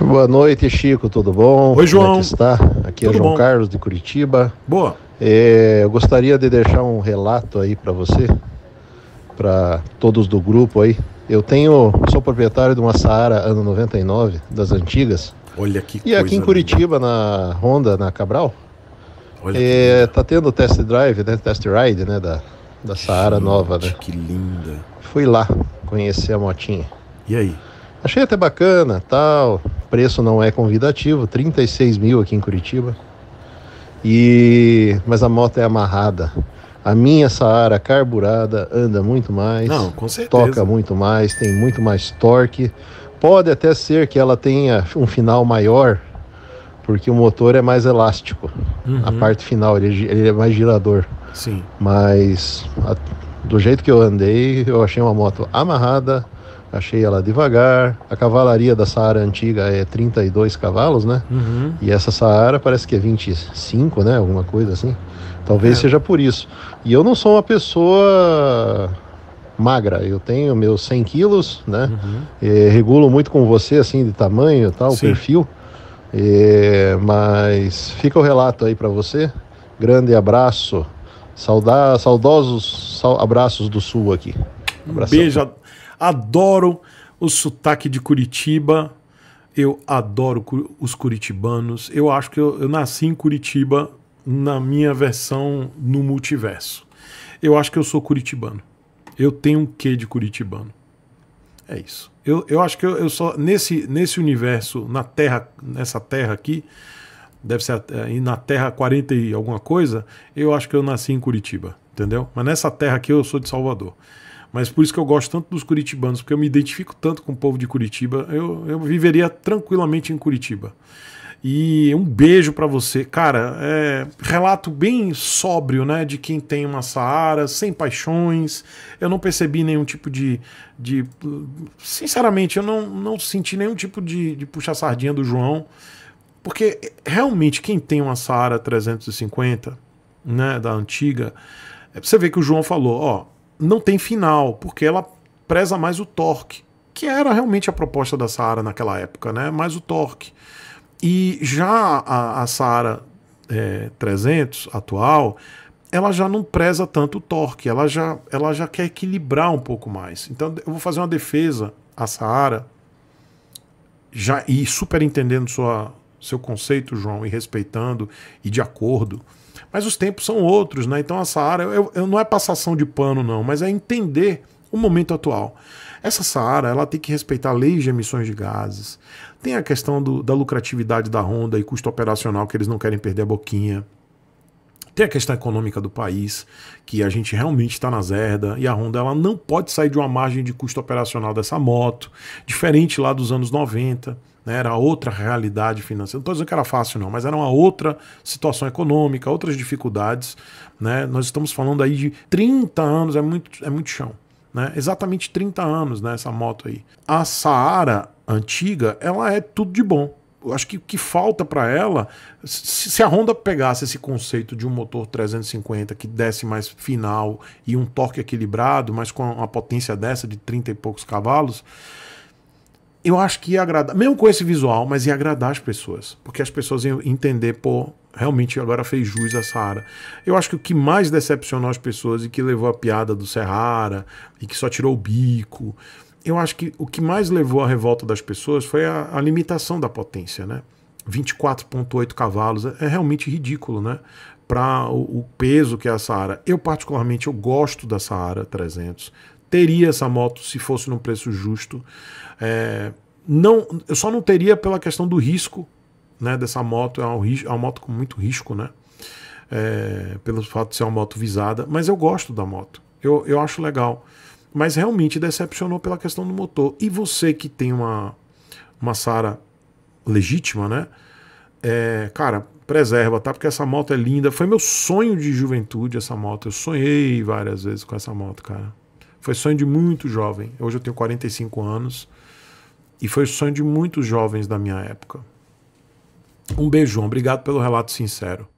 Boa noite, Chico, tudo bom? Oi, João. Como é está? Aqui é tudo é João bom. Carlos de Curitiba. Boa. É, eu gostaria de deixar um relato aí para você, para todos do grupo aí. Eu tenho, sou proprietário de uma Saara ano 99, das antigas. Olha que E aqui em Curitiba, linda. na Honda, na Cabral, Olha é, tá tendo test drive, né, test ride, né, da, da Saara Gente, nova, né? Que linda. Fui lá conhecer a motinha. E aí? Achei até bacana, tal, preço não é convidativo, 36 mil aqui em Curitiba. E mas a moto é amarrada. A minha Saara carburada anda muito mais, não, toca muito mais, tem muito mais torque. Pode até ser que ela tenha um final maior, porque o motor é mais elástico. Uhum. A parte final ele, é ele, é mais girador. Sim. Mas a, do jeito que eu andei, eu achei uma moto amarrada, achei ela devagar. A cavalaria da Saara antiga é 32 cavalos, né? Uhum. E essa Saara parece que é 25, né? Alguma coisa assim. Talvez é. seja por isso. E eu não sou uma pessoa magra. Eu tenho meus 100 quilos, né? Uhum. E, regulo muito com você, assim, de tamanho tal, Sim. perfil. E, mas fica o relato aí para você. Grande abraço. Saudar, saudosos sal, abraços do Sul aqui. Um beijo. Adoro o sotaque de Curitiba. Eu adoro os curitibanos. Eu acho que eu, eu nasci em Curitiba na minha versão no multiverso. Eu acho que eu sou curitibano. Eu tenho um quê de curitibano. É isso. Eu, eu acho que eu, eu só. Nesse, nesse universo, na Terra, nessa terra aqui, deve ser é, na Terra 40 e alguma coisa, eu acho que eu nasci em Curitiba, entendeu? Mas nessa terra aqui eu sou de Salvador. Mas por isso que eu gosto tanto dos curitibanos, porque eu me identifico tanto com o povo de Curitiba. Eu, eu viveria tranquilamente em Curitiba. E um beijo para você. Cara, é, relato bem sóbrio, né? De quem tem uma Saara, sem paixões. Eu não percebi nenhum tipo de. de sinceramente, eu não, não senti nenhum tipo de, de puxa-sardinha do João. Porque realmente, quem tem uma Saara 350, né? Da antiga, é, você vê que o João falou: ó, não tem final, porque ela preza mais o torque, que era realmente a proposta da Saara naquela época, né? Mais o torque. E já a, a Saara é, 300 atual, ela já não preza tanto o torque, ela já, ela já quer equilibrar um pouco mais. Então eu vou fazer uma defesa à Saara, já e entendendo sua, seu conceito, João, e respeitando e de acordo. Mas os tempos são outros, né? Então essa Saara, eu, eu, não é passação de pano, não, mas é entender o momento atual. Essa Saara ela tem que respeitar leis de emissões de gases. Tem a questão do, da lucratividade da Honda e custo operacional que eles não querem perder a boquinha. Tem a questão econômica do país, que a gente realmente está na zerda, e a Honda ela não pode sair de uma margem de custo operacional dessa moto, diferente lá dos anos 90. Né? Era outra realidade financeira. Não estou dizendo que era fácil, não, mas era uma outra situação econômica, outras dificuldades. Né? Nós estamos falando aí de 30 anos, é muito, é muito chão. Né? Exatamente 30 anos nessa né, essa moto aí. A Saara antiga, ela é tudo de bom acho que o que falta para ela, se a Honda pegasse esse conceito de um motor 350 que desse mais final e um torque equilibrado, mas com uma potência dessa de 30 e poucos cavalos, eu acho que ia agradar, mesmo com esse visual, mas ia agradar as pessoas. Porque as pessoas iam entender, pô, realmente agora fez jus a Sara Eu acho que o que mais decepcionou as pessoas e que levou a piada do Serrara e que só tirou o bico eu acho que o que mais levou à revolta das pessoas foi a, a limitação da potência, né? 24,8 cavalos é, é realmente ridículo, né? Para o, o, peso que é a Saara. Eu, particularmente, eu gosto da Saara 300. Teria essa moto se fosse num preço justo. É, não, eu só não teria pela questão do risco né, dessa moto. É uma, é uma moto com muito risco, né? É, pelo fato de ser uma moto visada. Mas eu gosto da moto. Eu, eu acho legal mas realmente decepcionou pela questão do motor. E você que tem uma, uma Sara legítima, né? É, cara, preserva, tá? Porque essa moto é linda. Foi meu sonho de juventude essa moto. Eu sonhei várias vezes com essa moto, cara. Foi sonho de muito jovem. Hoje eu tenho 45 anos. E foi sonho de muitos jovens da minha época. Um beijão, obrigado pelo relato sincero.